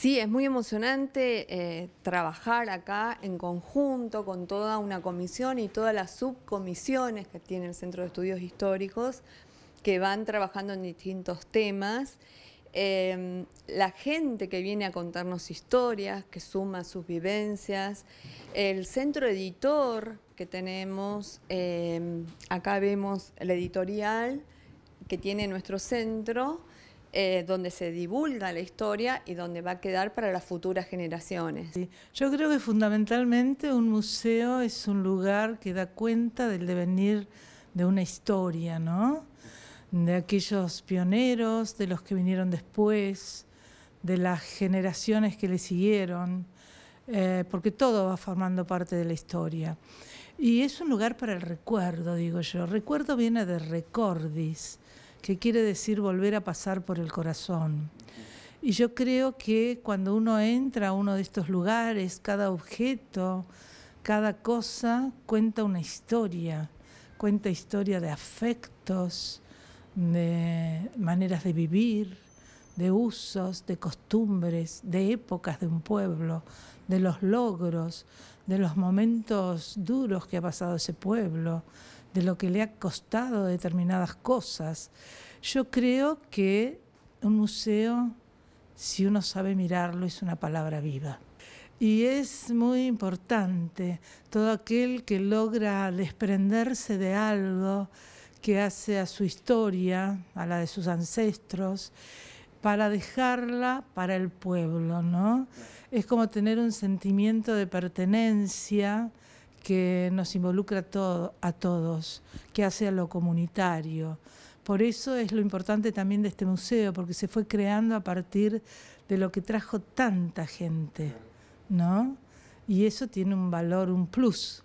Sí, es muy emocionante eh, trabajar acá en conjunto con toda una comisión y todas las subcomisiones que tiene el Centro de Estudios Históricos, que van trabajando en distintos temas. Eh, la gente que viene a contarnos historias, que suma sus vivencias, el centro editor que tenemos, eh, acá vemos la editorial que tiene nuestro centro, eh, donde se divulga la historia y donde va a quedar para las futuras generaciones. Yo creo que fundamentalmente un museo es un lugar que da cuenta del devenir de una historia, ¿no? De aquellos pioneros, de los que vinieron después, de las generaciones que le siguieron, eh, porque todo va formando parte de la historia. Y es un lugar para el recuerdo, digo yo. Recuerdo viene de recordis que quiere decir volver a pasar por el corazón. Y yo creo que cuando uno entra a uno de estos lugares, cada objeto, cada cosa cuenta una historia, cuenta historia de afectos, de maneras de vivir, de usos, de costumbres, de épocas de un pueblo, de los logros, de los momentos duros que ha pasado ese pueblo, de lo que le ha costado determinadas cosas. Yo creo que un museo, si uno sabe mirarlo, es una palabra viva. Y es muy importante todo aquel que logra desprenderse de algo que hace a su historia, a la de sus ancestros, para dejarla para el pueblo, ¿no? Es como tener un sentimiento de pertenencia, que nos involucra todo, a todos, que hace a lo comunitario. Por eso es lo importante también de este museo, porque se fue creando a partir de lo que trajo tanta gente, ¿no? Y eso tiene un valor, un plus.